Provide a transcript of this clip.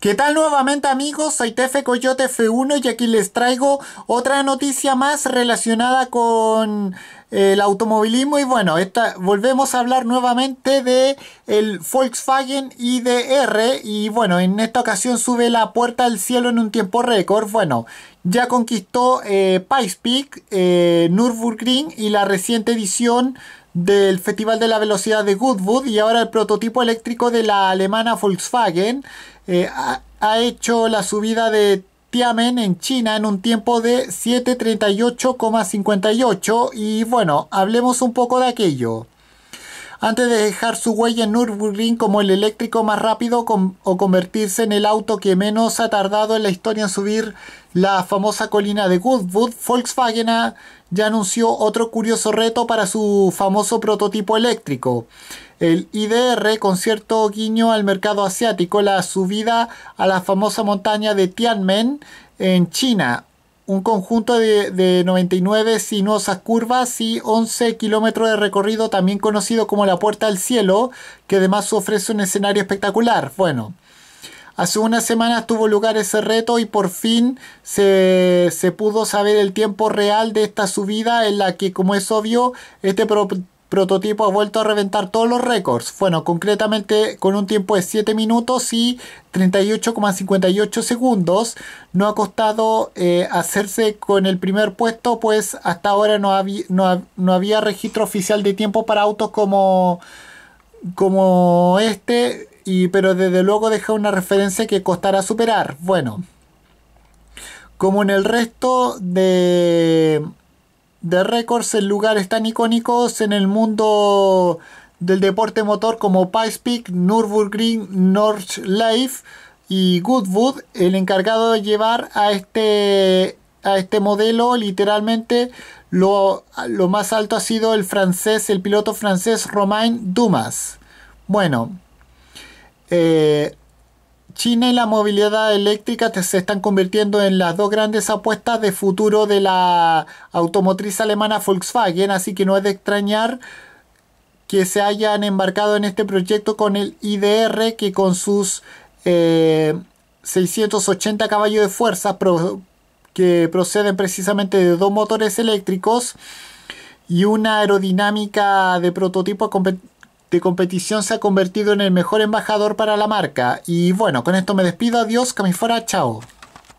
¿Qué tal nuevamente amigos? Soy Tefe Coyote F1 y aquí les traigo otra noticia más relacionada con el automovilismo y bueno, esta, volvemos a hablar nuevamente de el Volkswagen IDR y bueno, en esta ocasión sube la puerta al cielo en un tiempo récord. Bueno, ya conquistó eh, Peak, eh, Nürburgring y la reciente edición del Festival de la Velocidad de Goodwood y ahora el prototipo eléctrico de la alemana Volkswagen eh, ha, ha, hecho la subida de Tiamen en China en un tiempo de 7.38,58 y bueno, hablemos un poco de aquello antes de dejar su huella en Nürburgring como el eléctrico más rápido o convertirse en el auto que menos ha tardado en la historia en subir la famosa colina de Goodwood, Volkswagen ya anunció otro curioso reto para su famoso prototipo eléctrico. El IDR, con cierto guiño al mercado asiático, la subida a la famosa montaña de Tianmen en China, un conjunto de, 99 sinuosas curvas y 11 kilómetros de recorrido, también conocido como la Puerta al Cielo, que además ofrece un escenario espectacular. Bueno, Hace unas semanas tuvo lugar ese reto y por fin se, se, pudo saber el tiempo real de esta subida en la que, como es obvio, este pro Prototipo ha vuelto a reventar todos los récords. Bueno, concretamente con un tiempo de 7 minutos y 38,58 segundos. No ha costado eh, hacerse con el primer puesto, pues hasta ahora no, había, había registro oficial de tiempo para autos como, como este. pero desde luego deja una referencia que costará superar. Bueno, como en el resto de de récords en lugares tan icónicos en el mundo del deporte motor como Pikes Peak, Nürburgring, Life y Goodwood, el encargado de llevar a este, a este modelo literalmente lo, lo más alto ha sido el francés, el piloto francés Romain Dumas. Bueno, eh, China y la movilidad eléctrica se están convirtiendo en las dos grandes apuestas de futuro de la automotriz alemana Volkswagen, así que no es de extrañar que se hayan embarcado en este proyecto con el IDR que con sus 680 eh, caballos de fuerza que proceden precisamente de dos motores eléctricos y una aerodinámica de prototipo de competición se ha convertido en el mejor embajador para la marca. Y bueno, con esto me despido. Adiós, Camifora, Chao.